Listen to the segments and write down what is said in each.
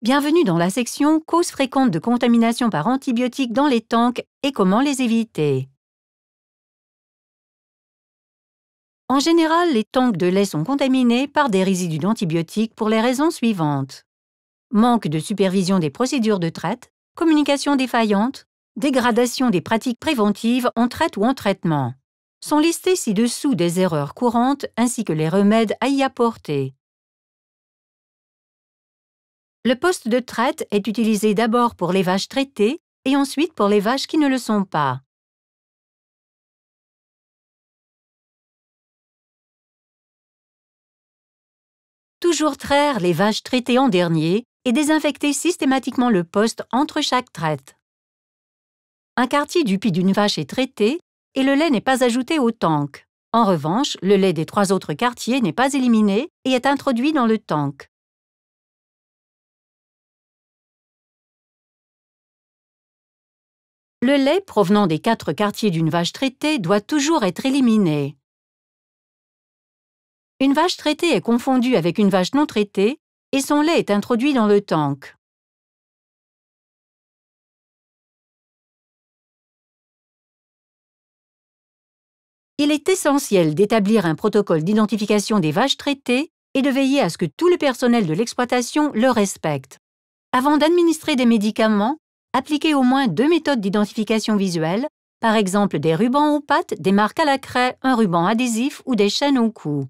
Bienvenue dans la section Causes fréquentes de contamination par antibiotiques dans les tanks et comment les éviter. En général, les tanks de lait sont contaminés par des résidus d'antibiotiques pour les raisons suivantes. Manque de supervision des procédures de traite, communication défaillante, dégradation des pratiques préventives en traite ou en traitement. Sont listées ci-dessous des erreurs courantes ainsi que les remèdes à y apporter. Le poste de traite est utilisé d'abord pour les vaches traitées et ensuite pour les vaches qui ne le sont pas. Toujours traire les vaches traitées en dernier et désinfecter systématiquement le poste entre chaque traite. Un quartier du pied d'une vache est traité et le lait n'est pas ajouté au tank. En revanche, le lait des trois autres quartiers n'est pas éliminé et est introduit dans le tank. le lait provenant des quatre quartiers d'une vache traitée doit toujours être éliminé. Une vache traitée est confondue avec une vache non traitée et son lait est introduit dans le tank. Il est essentiel d'établir un protocole d'identification des vaches traitées et de veiller à ce que tout le personnel de l'exploitation le respecte. Avant d'administrer des médicaments, appliquez au moins deux méthodes d'identification visuelle, par exemple des rubans aux pattes, des marques à la craie, un ruban adhésif ou des chaînes au cou.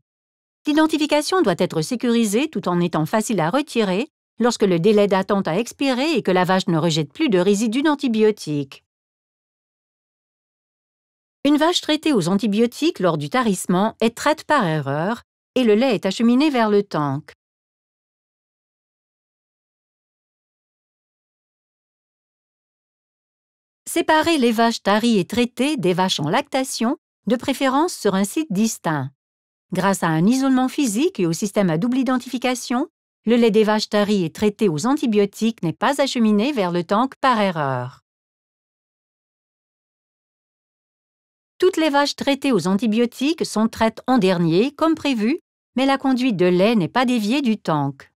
L'identification doit être sécurisée tout en étant facile à retirer lorsque le délai d'attente a expiré et que la vache ne rejette plus de résidus d'antibiotiques. Une vache traitée aux antibiotiques lors du tarissement est traite par erreur et le lait est acheminé vers le tank. Séparer les vaches taries et traitées des vaches en lactation, de préférence sur un site distinct. Grâce à un isolement physique et au système à double identification, le lait des vaches taries et traitées aux antibiotiques n'est pas acheminé vers le tank par erreur. Toutes les vaches traitées aux antibiotiques sont traites en dernier, comme prévu, mais la conduite de lait n'est pas déviée du tank.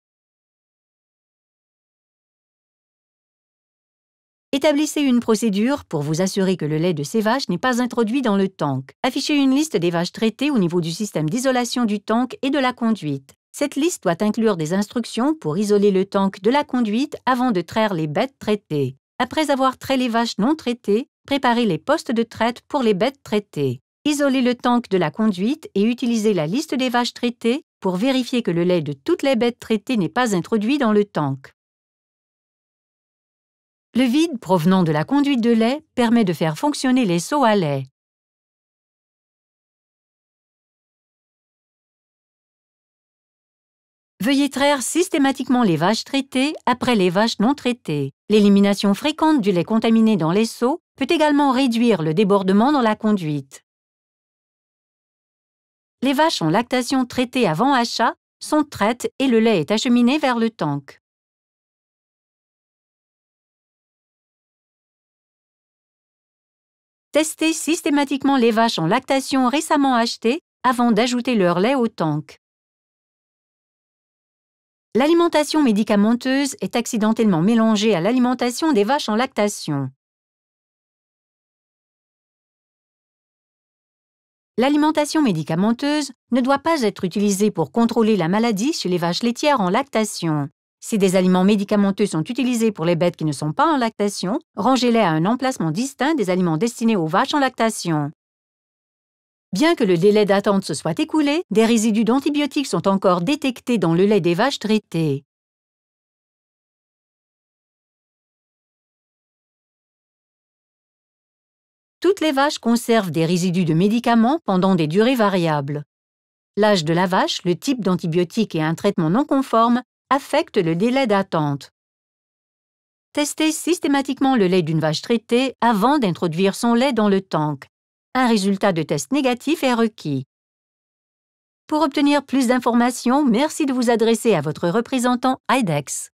Établissez une procédure pour vous assurer que le lait de ces vaches n'est pas introduit dans le tank. Affichez une liste des vaches traitées au niveau du système d'isolation du tank et de la conduite. Cette liste doit inclure des instructions pour isoler le tank de la conduite avant de traire les bêtes traitées. Après avoir trait les vaches non traitées, préparez les postes de traite pour les bêtes traitées. Isolez le tank de la conduite et utilisez la liste des vaches traitées pour vérifier que le lait de toutes les bêtes traitées n'est pas introduit dans le tank. Le vide provenant de la conduite de lait permet de faire fonctionner les seaux à lait. Veuillez traire systématiquement les vaches traitées après les vaches non traitées. L'élimination fréquente du lait contaminé dans les seaux peut également réduire le débordement dans la conduite. Les vaches en lactation traitées avant achat sont traites et le lait est acheminé vers le tank. Testez systématiquement les vaches en lactation récemment achetées avant d'ajouter leur lait au tank. L'alimentation médicamenteuse est accidentellement mélangée à l'alimentation des vaches en lactation. L'alimentation médicamenteuse ne doit pas être utilisée pour contrôler la maladie chez les vaches laitières en lactation. Si des aliments médicamenteux sont utilisés pour les bêtes qui ne sont pas en lactation, rangez-les à un emplacement distinct des aliments destinés aux vaches en lactation. Bien que le délai d'attente se soit écoulé, des résidus d'antibiotiques sont encore détectés dans le lait des vaches traitées. Toutes les vaches conservent des résidus de médicaments pendant des durées variables. L'âge de la vache, le type d'antibiotique et un traitement non conforme affecte le délai d'attente. Testez systématiquement le lait d'une vache traitée avant d'introduire son lait dans le tank. Un résultat de test négatif est requis. Pour obtenir plus d'informations, merci de vous adresser à votre représentant IDEX.